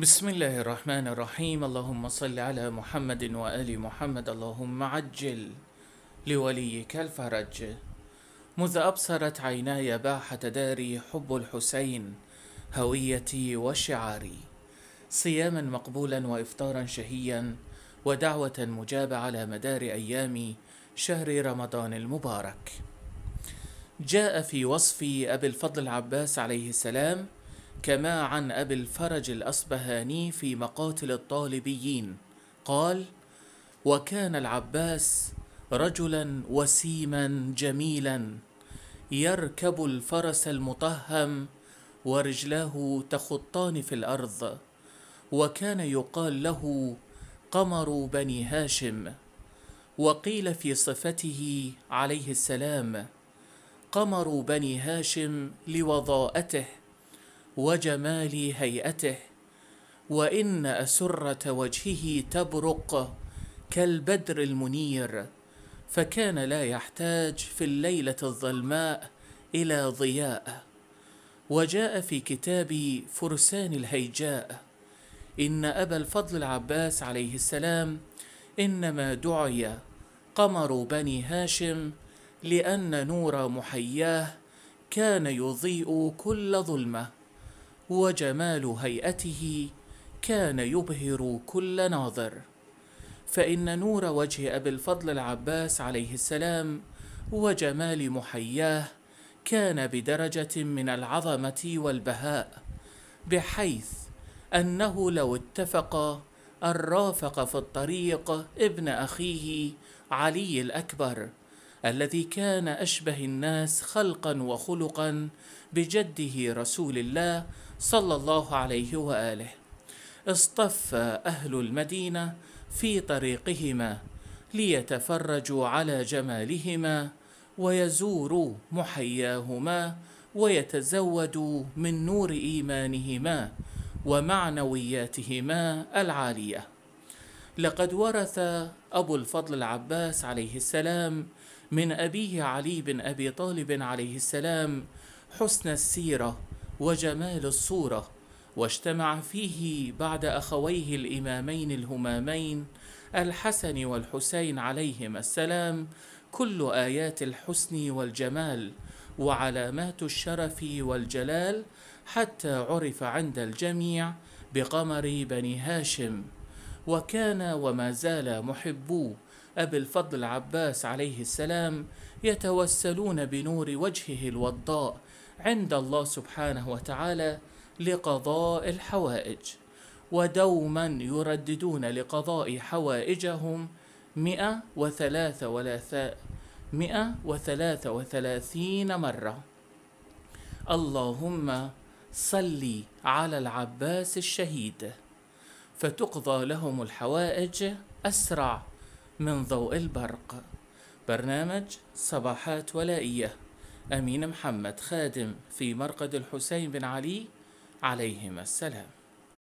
بسم الله الرحمن الرحيم اللهم صل على محمد وآل محمد اللهم عجل لوليك الفرج مذ أبصرت عيناي باحة داري حب الحسين هويتي وشعاري صياما مقبولا وإفطارا شهيا ودعوة مجابة على مدار أيام شهر رمضان المبارك جاء في وصف أبي الفضل العباس عليه السلام كما عن أبي الفرج الأصبهاني في مقاتل الطالبيين قال وكان العباس رجلا وسيما جميلا يركب الفرس المطهم ورجلاه تخطان في الارض وكان يقال له قمر بني هاشم وقيل في صفته عليه السلام قمر بني هاشم لوضاءته وجمال هيئته وان اسره وجهه تبرق كالبدر المنير فكان لا يحتاج في الليله الظلماء الى ضياء وجاء في كتاب فرسان الهيجاء ان ابا الفضل العباس عليه السلام انما دعي قمر بني هاشم لان نور محياه كان يضيء كل ظلمه وجمال هيئته كان يبهر كل ناظر فان نور وجه ابي الفضل العباس عليه السلام وجمال محياه كان بدرجه من العظمه والبهاء بحيث انه لو اتفق ان رافق في الطريق ابن اخيه علي الاكبر الذي كان اشبه الناس خلقا وخلقا بجده رسول الله صلى الله عليه واله اصطف اهل المدينه في طريقهما ليتفرجوا على جمالهما ويزوروا محياهما ويتزودوا من نور ايمانهما ومعنوياتهما العاليه لقد ورث أبو الفضل العباس عليه السلام من أبيه علي بن أبي طالب عليه السلام حسن السيرة وجمال الصورة واجتمع فيه بعد أخويه الإمامين الهمامين الحسن والحسين عليهم السلام كل آيات الحسن والجمال وعلامات الشرف والجلال حتى عرف عند الجميع بقمر بني هاشم وكان وما زال محبو أبي الفضل عباس عليه السلام يتوسلون بنور وجهه الوضاء عند الله سبحانه وتعالى لقضاء الحوائج ودوما يرددون لقضاء حوائجهم 133 مرة اللهم صل على العباس الشهيد فتقضى لهم الحوائج أسرع من ضوء البرق برنامج صباحات ولائية أمين محمد خادم في مرقد الحسين بن علي عليهما السلام